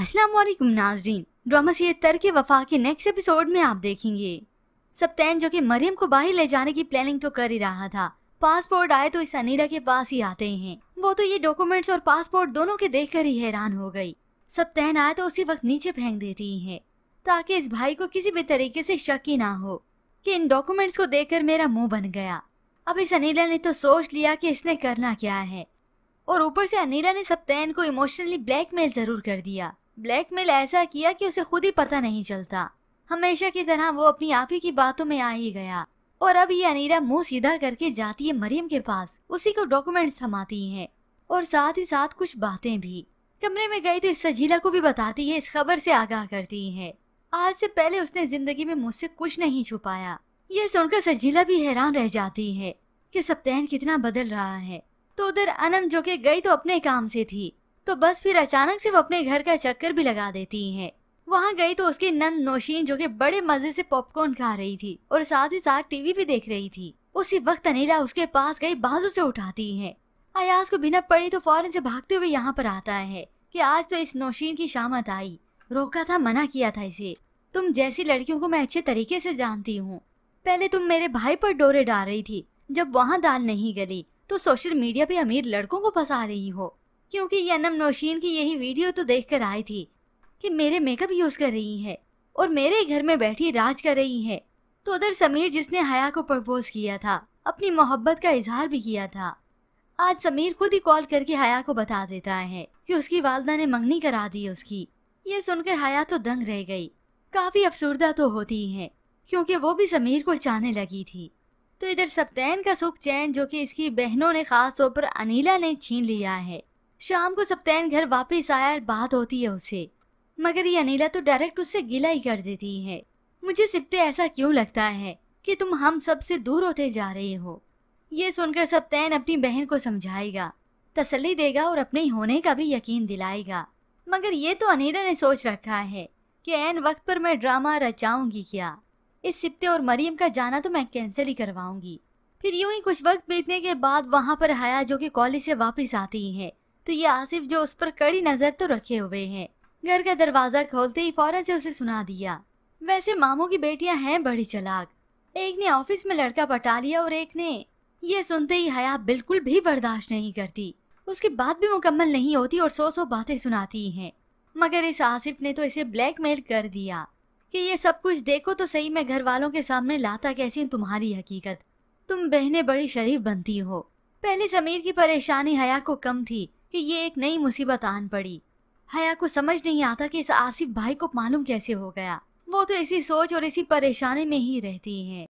अस्सलाम नाजरीन drama serial के वफा के नेक्स्ट एपिसोड में आप देखेंगे सप्तैन जो कि मरियम को बाहर ले जाने की प्लानिंग तो कर ही रहा था पासपोर्ट आए तो इस अनीरा के पास ही आते हैं वो तो ये डॉक्यूमेंट्स और पासपोर्ट दोनों के देखकर ही हैरान हो गई सप्तैन आए तो उसी वक्त नीचे फेंक देती है ताकि इस भाई को किसी भी तरीके से शक ही ना हो कि इन डॉक्यूमेंट्स को देखकर मेरा मुंह बन गया अब इस अनिला ने तो सोच लिया कि इसने करना क्या है और ऊपर से अनिला ने सप्तैन को इमोशनली ब्लैकमेल जरूर कर दिया ब्लैकमेल ऐसा किया कि उसे खुद ही पता नहीं चलता हमेशा की तरह वो अपनी आप ही की बातों में आ ही गया और अब ये अनीरा मुंह सीधा करके जाती है मरियम के पास उसी को डॉक्यूमेंट थमाती है और साथ ही साथ कुछ बातें भी कमरे में गई तो इस सजीला को भी बताती है इस खबर से आगाह करती है आज से पहले उसने जिंदगी में मुझसे कुछ नहीं छुपाया ये सुनकर सजीला भी हैरान रह जाती है कि सप्तैन कितना बदल रहा है तो उधर अनम जो के गई तो अपने काम से थी तो बस फिर अचानक से वो अपने घर का चक्कर भी लगा देती है वहाँ गई तो उसकी नंद नौशीन जो कि बड़े मजे से पॉपकॉर्न खा रही थी और साथ ही साथ टीवी भी देख रही थी उसी वक्त अनिला उसके पास गई बाजू से उठाती है अयाज को बिना पड़ी तो फौरन से भागते हुए यहाँ पर आता है कि आज तो इस नौशीन की शामत आई रोका था मना किया था इसे तुम जैसी लड़कियों को मैं अच्छे तरीके से जानती हूँ पहले तुम मेरे भाई पर डोरे डाल रही थी जब वहाँ दाल नहीं गली तो सोशल मीडिया पे अमीर लड़कों को फंसा रही हो क्योंकि यनम नौशीन की यही वीडियो तो देख कर आई थी कि मेरे मेकअप यूज़ कर रही है और मेरे ही घर में बैठी राज कर रही है तो उधर समीर जिसने हया को प्रपोज किया था अपनी मोहब्बत का इजहार भी किया था आज समीर खुद ही कॉल करके हया को बता देता है कि उसकी वालदा ने मंगनी करा दी उसकी ये सुनकर हया तो दंग रह गई काफ़ी अफसरदा तो होती है क्योंकि वो भी समीर को चाहने लगी थी तो इधर सप्तैन का सुख चैन जो कि इसकी बहनों ने खास तौर पर अनिला ने छीन लिया है शाम को सप्तैन घर वापस आया और बात होती है उसे मगर ये अनिला तो डायरेक्ट उससे गिला ही कर देती है मुझे सिप्ते ऐसा क्यों लगता है कि तुम हम सब से दूर होते जा रहे हो ये सुनकर सप्तैन अपनी बहन को समझाएगा तसली देगा और अपने होने का भी यकीन दिलाएगा मगर ये तो अनिला ने सोच रखा है कि एन वक्त पर मैं ड्रामा रचाऊंगी क्या इस सिप्ते और मरियम का जाना तो मैं कैंसिल ही करवाऊंगी फिर यूं ही कुछ वक्त बीतने के बाद वहाँ पर हया जो कि कॉलेज से वापस आती है तो ये आसिफ जो उस पर कड़ी नज़र तो रखे हुए है घर का दरवाज़ा खोलते ही फौरन से उसे सुना दिया वैसे मामों की बेटियां हैं बड़ी चलाक एक ने ऑफिस में लड़का पटा लिया और एक ने ये सुनते ही हया बिल्कुल भी बर्दाश्त नहीं करती उसकी बात भी मुकम्मल नहीं होती और सो सो बातें सुनाती हैं मगर इस आसिफ ने तो इसे ब्लैकमेल कर दिया कि ये सब कुछ देखो तो सही मैं घर वालों के सामने लाता कैसी हूँ तुम्हारी हकीकत तुम बहने बड़ी शरीफ बनती हो पहले समीर की परेशानी हया को कम थी कि ये एक नई मुसीबत आन पड़ी हया को समझ नहीं आता कि इस आसिफ भाई को मालूम कैसे हो गया वो तो इसी सोच और इसी परेशानी में ही रहती है